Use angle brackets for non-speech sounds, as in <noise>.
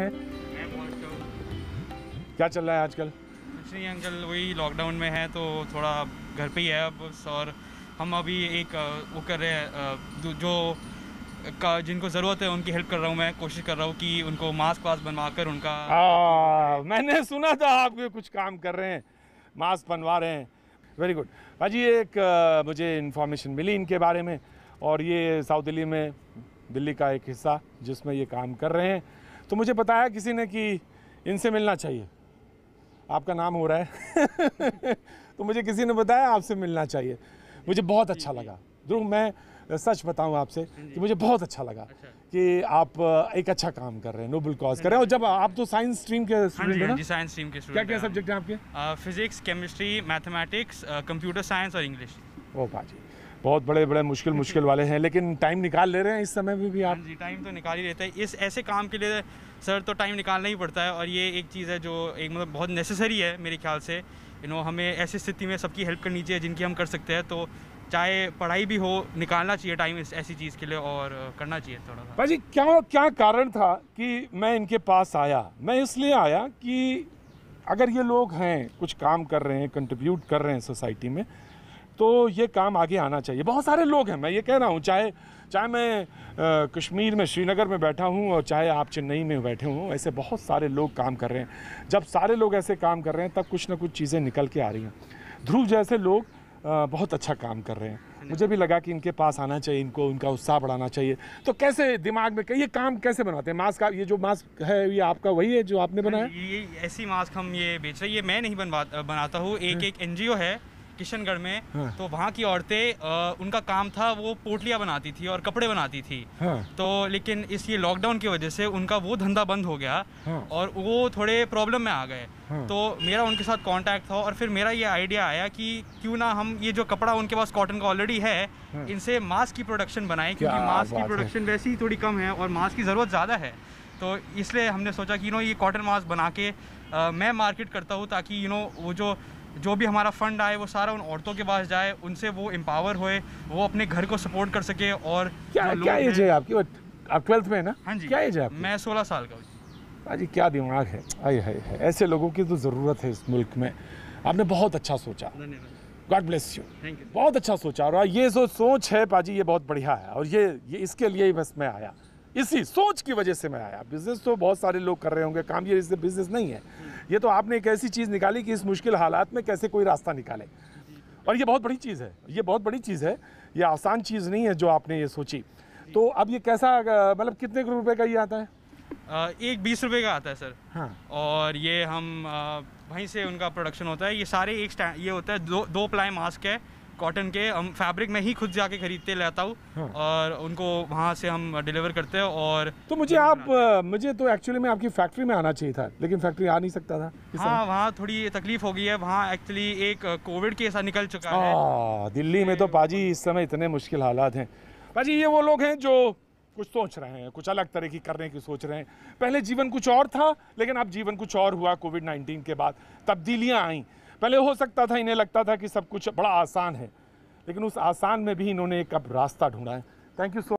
है क्या चल रहा है आजकल कुछ नहीं अंकल वही लॉकडाउन में है तो थोड़ा घर पे ही है अब और हम अभी एक वो कर रहे हैं जो का जिनको ज़रूरत है उनकी हेल्प कर रहा हूँ मैं कोशिश कर रहा हूँ कि उनको मास्क वास्क बनवा कर उनका आ, मैंने सुना था आप भी कुछ काम कर रहे हैं मास्क बनवा रहे हैं वेरी गुड भाजी एक मुझे इन्फॉर्मेशन मिली इनके बारे में और ये साउथ दिल्ली में दिल्ली का एक हिस्सा जिसमें ये काम कर रहे हैं तो मुझे बताया किसी ने कि इनसे मिलना चाहिए आपका नाम हो रहा है <laughs> तो मुझे किसी ने बताया आपसे मिलना चाहिए मुझे बहुत अच्छा लगा ध्रुव मैं सच बताऊं आपसे हाँ कि मुझे बहुत अच्छा लगा अच्छा। कि आप एक अच्छा काम कर रहे हैं नोबल कॉज कर रहे हैं और हाँ जब आप तो साइंस स्ट्रीम के स्टूडेंट हाँ हैं ना साइंस स्ट्रीम के क्या क्या सब्जेक्ट हैं आपके physics chemistry mathematics computer science और इंग्लिश ओ भाजी बहुत बड़े बड़े मुश्किल मुश्किल वाले हैं लेकिन टाइम निकाल ले रहे हैं इस समय भी, भी आप हाँ जी टाइम तो निकाल ही रहता हैं इस ऐसे काम के लिए सर तो टाइम निकालना ही पड़ता है और ये एक चीज़ है जो एक मतलब बहुत नेसेसरी है मेरे ख्याल से यू नो हमें ऐसी स्थिति में सबकी हेल्प करनी चाहिए जिनकी हम कर सकते हैं तो चाहे पढ़ाई भी हो निकालना चाहिए टाइम इस ऐसी चीज़ के लिए और करना चाहिए थोड़ा सा जी क्या क्या कारण था कि मैं इनके पास आया मैं इसलिए आया कि अगर ये लोग हैं कुछ काम कर रहे हैं कंट्रीब्यूट कर रहे हैं सोसाइटी में तो ये काम आगे आना चाहिए बहुत सारे लोग हैं मैं ये कह रहा हूँ चाहे चाहे मैं आ, कश्मीर में श्रीनगर में बैठा हूँ और चाहे आप चेन्नई में बैठे हूँ ऐसे बहुत सारे लोग काम कर रहे हैं जब सारे लोग ऐसे काम कर रहे हैं तब कुछ ना कुछ चीज़ें निकल के आ रही हैं ध्रुव जैसे लोग आ, बहुत अच्छा काम कर रहे हैं मुझे भी लगा कि इनके पास आना चाहिए इनको उनका उत्साह बढ़ाना चाहिए तो कैसे दिमाग में ये काम कैसे बनाते हैं मास्क ये जो मास्क है ये आपका वही है जो आपने बनाया ये ऐसी मास्क हम ये बेच रहे ये मैं नहीं बनवा बनाता हूँ एक हम्म। एक एनजीओ है किशनगढ़ में हाँ। तो वहाँ की औरतें उनका काम था वो पोटलियाँ बनाती थी और कपड़े बनाती थी हाँ। तो लेकिन इस ये लॉकडाउन की वजह से उनका वो धंधा बंद हो गया हाँ। और वो थोड़े प्रॉब्लम में आ गए हाँ। तो मेरा उनके साथ कांटेक्ट था और फिर मेरा ये आइडिया आया कि क्यों ना हम ये जो कपड़ा उनके पास कॉटन का ऑलरेडी है हाँ। इनसे मास्क की प्रोडक्शन बनाए क्योंकि मास्क की प्रोडक्शन वैसे ही थोड़ी कम है और मास्क की ज़रूरत ज़्यादा है तो इसलिए हमने सोचा कि यू नो ये कॉटन मास्क बना के मैं मार्केट करता हूँ ताकि यू नो वो जो जो भी हमारा फंड आए वो सारा उन औरतों के पास जाए उनसे वो एम्पावर होए वो अपने घर को सपोर्ट कर सके और क्या क्या एज है आपकी आप ट्वेल्थ में है ना हाँ जी क्या एज है मैं सोलह साल का हाँ जी क्या दिमाग है आए हाय है ऐसे लोगों की तो ज़रूरत है इस मुल्क में आपने बहुत अच्छा सोचा गॉड ब्लेस यू बहुत अच्छा सोचा और ये जो सोच है पाजी ये बहुत बढ़िया है और ये ये इसके लिए ही बस मैं आया इसी सोच की वजह से मैं आया बिज़नेस तो बहुत सारे लोग कर रहे होंगे काम ये इससे बिज़नेस नहीं है ये तो आपने एक ऐसी चीज़ निकाली कि इस मुश्किल हालात में कैसे कोई रास्ता निकाले और ये बहुत बड़ी चीज़ है ये बहुत बड़ी चीज़ है ये आसान चीज़ नहीं है जो आपने ये सोची तो अब ये कैसा मतलब कितने रुपए का ये आता है आ, एक बीस रुपए का आता है सर हाँ और ये हम वहीं से उनका प्रोडक्शन होता है ये सारे एक ये होता है दो दो प्लाई मास्क है कॉटन के हम फैब्रिक में ही खुद जाके खरीदते लेता हूँ हाँ। और उनको वहाँ से हम डिलीवर करते हैं और तो मुझे आप मुझे तो एक्चुअली में आपकी फैक्ट्री में आना चाहिए था लेकिन फैक्ट्री आ नहीं सकता था हाँ वहाँ थोड़ी तकलीफ हो गई है वहाँ एक्चुअली एक कोविड केस निकल चुका आ, है हाँ, दिल्ली में तो पाजी इस समय इतने मुश्किल हालात हैं पाजी ये वो लोग हैं जो कुछ सोच रहे हैं कुछ अलग तरह की करने की सोच रहे हैं पहले जीवन कुछ और था लेकिन अब जीवन कुछ और हुआ कोविड नाइन्टीन के बाद तब्दीलियाँ आईं पहले हो सकता था इन्हें लगता था कि सब कुछ बड़ा आसान है लेकिन उस आसान में भी इन्होंने एक अब रास्ता ढूंढा है थैंक यू सो